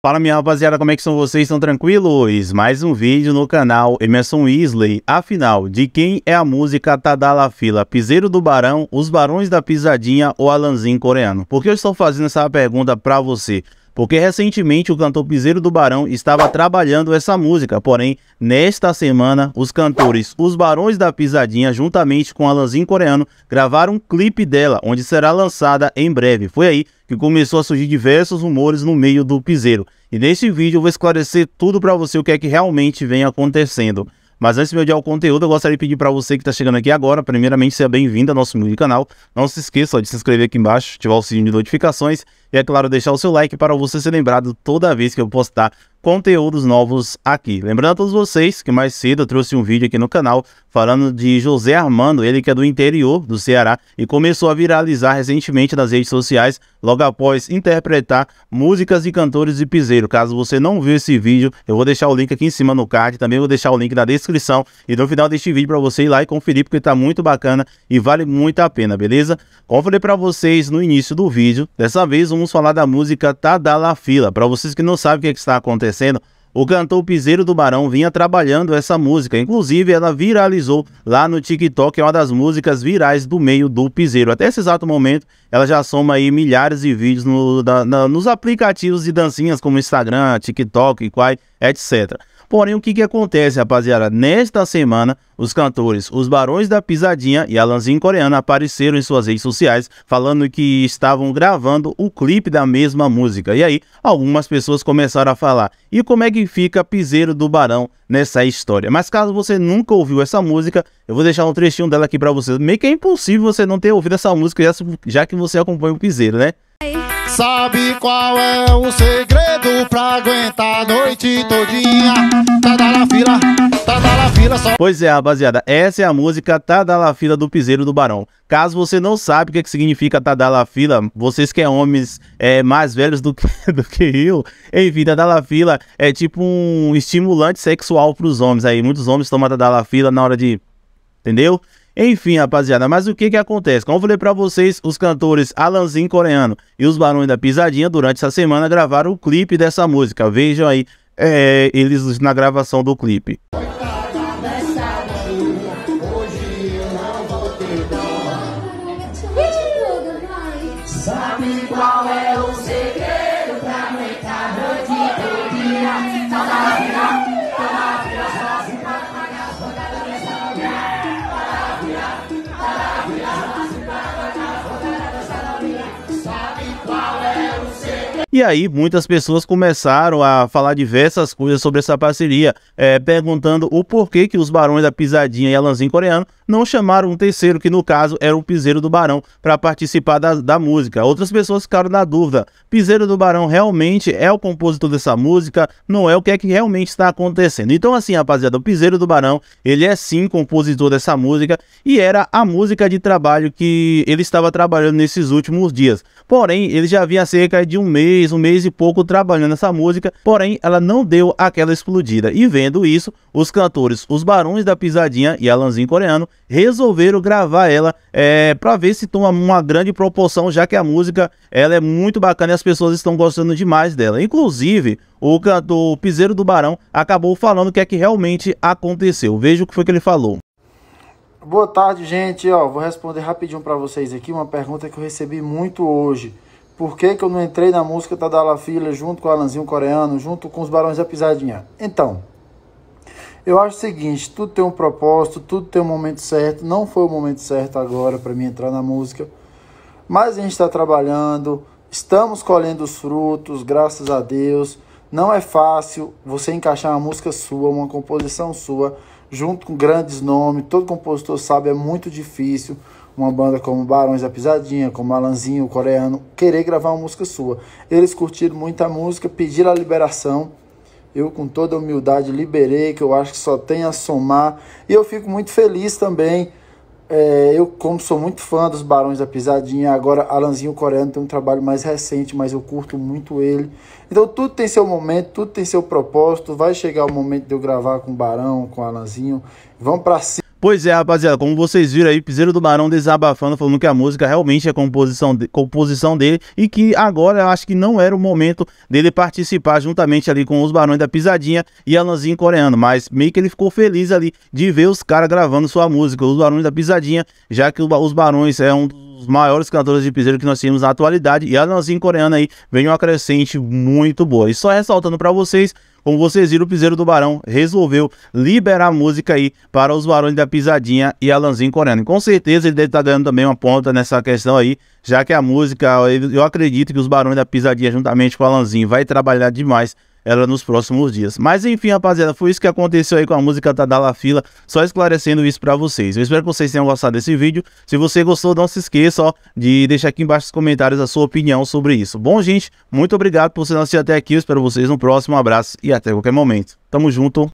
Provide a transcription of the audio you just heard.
Fala minha rapaziada, como é que são vocês? Estão tranquilos? Mais um vídeo no canal Emerson Weasley. Afinal, de quem é a música Tadala Fila? Piseiro do Barão, Os Barões da Pisadinha ou Alanzinho Coreano? Por que eu estou fazendo essa pergunta para você? porque recentemente o cantor Piseiro do Barão estava trabalhando essa música, porém, nesta semana, os cantores Os Barões da Pisadinha, juntamente com Alanzinho Coreano, gravaram um clipe dela, onde será lançada em breve. Foi aí que começou a surgir diversos rumores no meio do piseiro. E nesse vídeo eu vou esclarecer tudo para você o que é que realmente vem acontecendo. Mas antes de eu dar o conteúdo, eu gostaria de pedir para você que está chegando aqui agora, primeiramente, seja bem-vindo ao nosso canal. Não se esqueça de se inscrever aqui embaixo, ativar o sininho de notificações e é claro, deixar o seu like para você ser lembrado toda vez que eu postar conteúdos novos aqui. Lembrando a todos vocês que mais cedo eu trouxe um vídeo aqui no canal falando de José Armando, ele que é do interior do Ceará e começou a viralizar recentemente nas redes sociais logo após interpretar músicas de cantores de piseiro. Caso você não viu esse vídeo, eu vou deixar o link aqui em cima no card, também vou deixar o link na descrição e no final deste vídeo para você ir lá e conferir porque está muito bacana e vale muito a pena, beleza? Como falei para vocês no início do vídeo, dessa vez um vamos falar da música Tadala fila Para vocês que não sabem o que, é que está acontecendo, o cantor Piseiro do Barão vinha trabalhando essa música, inclusive ela viralizou lá no TikTok, é uma das músicas virais do meio do Piseiro. Até esse exato momento, ela já soma aí milhares de vídeos no, na, na, nos aplicativos de dancinhas como Instagram, TikTok, Quai, etc. Porém, o que, que acontece, rapaziada? Nesta semana, os cantores Os Barões da Pisadinha e Alanzinho Coreana apareceram em suas redes sociais falando que estavam gravando o clipe da mesma música. E aí, algumas pessoas começaram a falar: e como é que fica Piseiro do Barão nessa história? Mas caso você nunca ouviu essa música, eu vou deixar um trechinho dela aqui para vocês. Meio que é impossível você não ter ouvido essa música já que você acompanha o Piseiro, né? Sabe qual é o segredo? dedo pra aguentar a noite todinha. Tá na fila, tá na fila só. Pois é, rapaziada, essa é a música Tá fila do Piseiro do Barão. Caso você não sabe o que, é que significa tá fila, vocês que é homens é, mais velhos do que, do que eu, enfim, tá na fila é tipo um estimulante sexual para os homens aí. Muitos homens tomam tá na fila na hora de, entendeu? Enfim, rapaziada, mas o que que acontece? Como eu falei pra vocês, os cantores Alanzinho Coreano e os Barões da Pisadinha durante essa semana gravaram o clipe dessa música. Vejam aí é, eles na gravação do clipe. Sabe qual é o E aí muitas pessoas começaram a falar diversas coisas sobre essa parceria, é, perguntando o porquê que os Barões da Pisadinha e Alanzinho Coreano não chamaram um terceiro, que no caso era o Piseiro do Barão, para participar da, da música. Outras pessoas ficaram na dúvida: Piseiro do Barão realmente é o compositor dessa música? Não é o que é que realmente está acontecendo? Então, assim, rapaziada, o Piseiro do Barão, ele é sim compositor dessa música e era a música de trabalho que ele estava trabalhando nesses últimos dias. Porém, ele já vinha cerca de um mês, um mês e pouco trabalhando essa música, porém, ela não deu aquela explodida. E vendo isso, os cantores, os Barões da Pisadinha e Alanzinho Coreano, resolveram gravar ela é, para ver se toma uma grande proporção, já que a música ela é muito bacana e as pessoas estão gostando demais dela. Inclusive, o cantor Piseiro do Barão acabou falando o que é que realmente aconteceu. Veja o que foi que ele falou. Boa tarde, gente. Ó, vou responder rapidinho para vocês aqui uma pergunta que eu recebi muito hoje. Por que, que eu não entrei na música da Dala Filha junto com o Alanzinho Coreano, junto com os Barões da Pisadinha? Então, eu acho o seguinte, tudo tem um propósito, tudo tem um momento certo. Não foi o momento certo agora para mim entrar na música, mas a gente está trabalhando, estamos colhendo os frutos, graças a Deus. Não é fácil você encaixar uma música sua, uma composição sua, junto com grandes nomes. Todo compositor sabe, é muito difícil uma banda como Barões da Pisadinha, como Alanzinho, o coreano, querer gravar uma música sua. Eles curtiram muito a música, pediram a liberação eu, com toda humildade, liberei, que eu acho que só tem a somar. E eu fico muito feliz também. É, eu, como sou muito fã dos Barões da Pisadinha, agora Alanzinho Coreano tem um trabalho mais recente, mas eu curto muito ele. Então tudo tem seu momento, tudo tem seu propósito. Vai chegar o momento de eu gravar com o Barão, com o Alanzinho. Vamos para cima. Pois é, rapaziada, como vocês viram aí, Piseiro do Barão desabafando, falando que a música realmente é composição, de, composição dele e que agora acho que não era o momento dele participar juntamente ali com os Barões da Pisadinha e Alanzinho Coreano, mas meio que ele ficou feliz ali de ver os caras gravando sua música, os Barões da Pisadinha, já que os Barões é um dos maiores cantores de piseiro que nós temos na atualidade e Alanzinho Coreano aí vem uma crescente muito boa. E só ressaltando para vocês, como vocês viram, o Piseiro do Barão resolveu liberar a música aí para os Barões da Pisadinha e Alanzinho Coreano. E com certeza ele deve estar tá dando também uma ponta nessa questão aí, já que a música, eu acredito que os Barões da Pisadinha, juntamente com o Alanzinho, vai trabalhar demais ela nos próximos dias. Mas enfim, rapaziada, foi isso que aconteceu aí com a música Tadala tá Fila, só esclarecendo isso para vocês. Eu espero que vocês tenham gostado desse vídeo. Se você gostou, não se esqueça ó, de deixar aqui embaixo nos comentários a sua opinião sobre isso. Bom, gente, muito obrigado por você assistir até aqui. Eu espero vocês no próximo. Um abraço e até qualquer momento. Tamo junto.